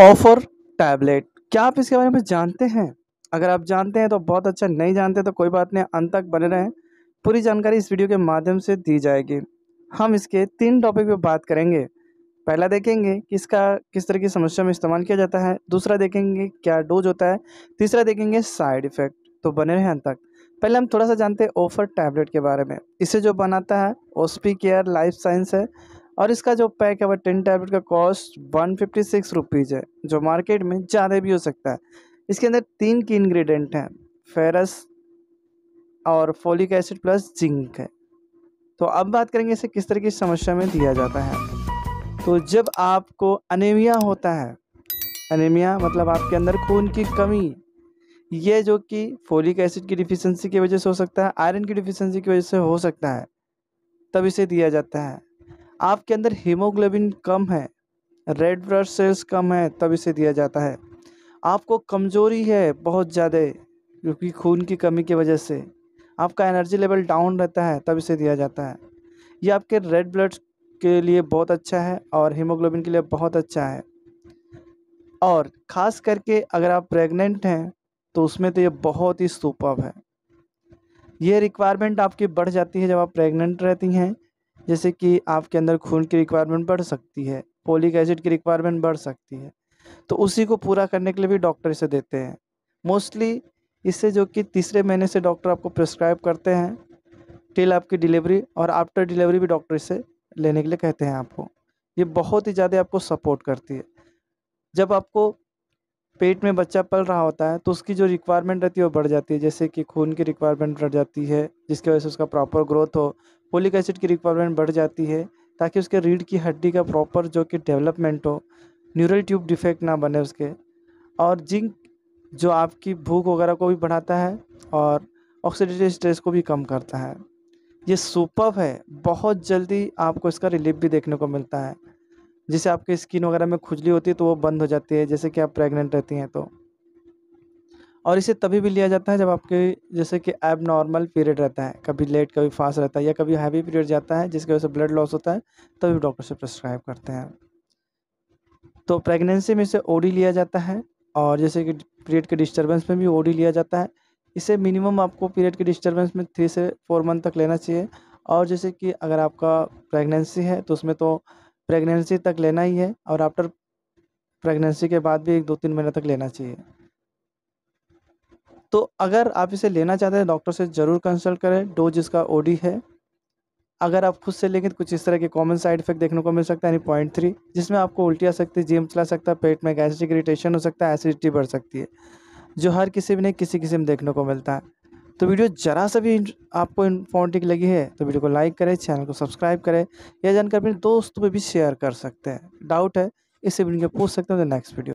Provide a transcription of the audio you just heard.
offer tablet क्या आप इसके बारे में जानते हैं अगर आप जानते हैं तो बहुत अच्छा नहीं जानते तो कोई बात नहीं अंत तक बने रहें पूरी जानकारी इस वीडियो के माध्यम से दी जाएगी हम इसके तीन टॉपिक पर बात करेंगे पहला देखेंगे कि इसका किस तरह की समस्या में इस्तेमाल किया जाता है दूसरा देखेंगे क्या डोज होता है तीसरा देखेंगे साइड इफ़ेक्ट तो बने रहें अंत तक पहले हम थोड़ा सा जानते हैं ओफर टैबलेट के बारे में इसे जो बनाता है ओस्पी केयर लाइफ साइंस है और इसका जो पैक है वह टेन टैबलेट का cost one fifty six rupees है जो मार्केट में ज़्यादा भी हो सकता है इसके अंदर तीन की इन्ग्रीडियंट हैं फेरस और फोलिक एसिड प्लस जिंक है तो अब बात करेंगे इसे किस तरह की समस्या में दिया जाता है तो जब आपको अनेमिया होता है अनेमिया मतलब आपके अंदर खून की कमी ये जो कि फोलिक एसिड की डिफिशेंसी की वजह से हो सकता है आयरन की डिफिशेंसी की वजह से हो सकता है तब इसे दिया जाता है आपके अंदर हीमोग्लोबिन कम है रेड ब्लड सेल्स कम है तब इसे दिया जाता है आपको कमज़ोरी है बहुत ज़्यादा क्योंकि खून की कमी की वजह से आपका एनर्जी लेवल डाउन रहता है तब इसे दिया जाता है ये आपके रेड ब्लड के लिए बहुत अच्छा है और हीमोग्लोबिन के लिए बहुत अच्छा है और ख़ास करके अगर आप प्रेग्नेंट हैं तो उसमें तो ये बहुत ही सुपर है ये रिक्वायरमेंट आपकी बढ़ जाती है जब आप प्रेग्नेंट रहती हैं जैसे कि आपके अंदर खून की रिक्वायरमेंट बढ़ सकती है पोलिक एसिड की रिक्वायरमेंट बढ़ सकती है तो उसी को पूरा करने के लिए भी डॉक्टर इसे देते हैं मोस्टली इससे जो कि तीसरे महीने से डॉक्टर आपको प्रिस्क्राइब करते हैं टिल आपकी डिलीवरी और आफ्टर डिलीवरी भी डॉक्टर इसे लेने के लिए कहते हैं आपको ये बहुत ही ज़्यादा आपको सपोर्ट करती है जब आपको पेट में बच्चा पल रहा होता है तो उसकी जो रिक्वायरमेंट रहती है वो बढ़ जाती है जैसे कि खून की रिक्वायरमेंट बढ़ जाती है जिसकी वजह से उसका प्रॉपर ग्रोथ हो पोलिक एसिड की रिक्वायरमेंट बढ़ जाती है ताकि उसके रीढ़ की हड्डी का प्रॉपर जो कि डेवलपमेंट हो न्यूरल ट्यूब डिफेक्ट ना बने उसके और जिंक जो आपकी भूख वगैरह को भी बढ़ाता है और ऑक्सीडेटिव स्ट्रेस को भी कम करता है ये सुपर है बहुत जल्दी आपको इसका रिलीफ भी देखने को मिलता है जिससे आपकी स्किन वगैरह में खुजली होती है तो वो बंद हो जाती है जैसे कि आप प्रेग्नेंट रहती हैं तो और इसे तभी भी लिया जाता है जब आपके जैसे कि एब नॉर्मल पीरियड रहता है कभी लेट कभी फास्ट रहता है या कभी हैवी पीरियड जाता है जिसकी वजह से ब्लड लॉस होता है तभी डॉक्टर से प्रिस्क्राइब करते हैं तो प्रेगनेंसी में इसे ओडी लिया जाता है और जैसे कि पीरियड के डिस्टर्बेंस में भी ओडी लिया जाता है इसे मिनिमम आपको पीरियड के डिस्टर्बेंस में थ्री से फोर मंथ तक लेना चाहिए और जैसे कि अगर आपका प्रेगनेंसी है तो उसमें तो प्रेगनेंसी तक लेना ही है और आफ्टर प्रेगनेंसी के बाद भी एक दो तीन महीने तक लेना चाहिए तो अगर आप इसे लेना चाहते हैं डॉक्टर से ज़रूर कंसल्ट करें डोज इसका ओडी है अगर आप खुद से लेंगे तो कुछ इस तरह के कॉमन साइड इफेक्ट देखने को मिल सकता है यानी पॉइंट थ्री जिसमें आपको उल्टी आ सकती है जीम चला सकता है पेट में गैस्ट्रिक इरीटेशन हो सकता है एसिडिटी बढ़ सकती है जो हर किसी भी नहीं किसी किसी में देखने को मिलता है तो वीडियो जरा सा भी आपको इन्फॉर्मेटिव लगी है तो वीडियो को लाइक करें चैनल को सब्सक्राइब करें यह जानकारी अपने दोस्तों में भी शेयर कर सकते हैं डाउट है इससे भी उनके पूछ सकते हैं नेक्स्ट वीडियो तो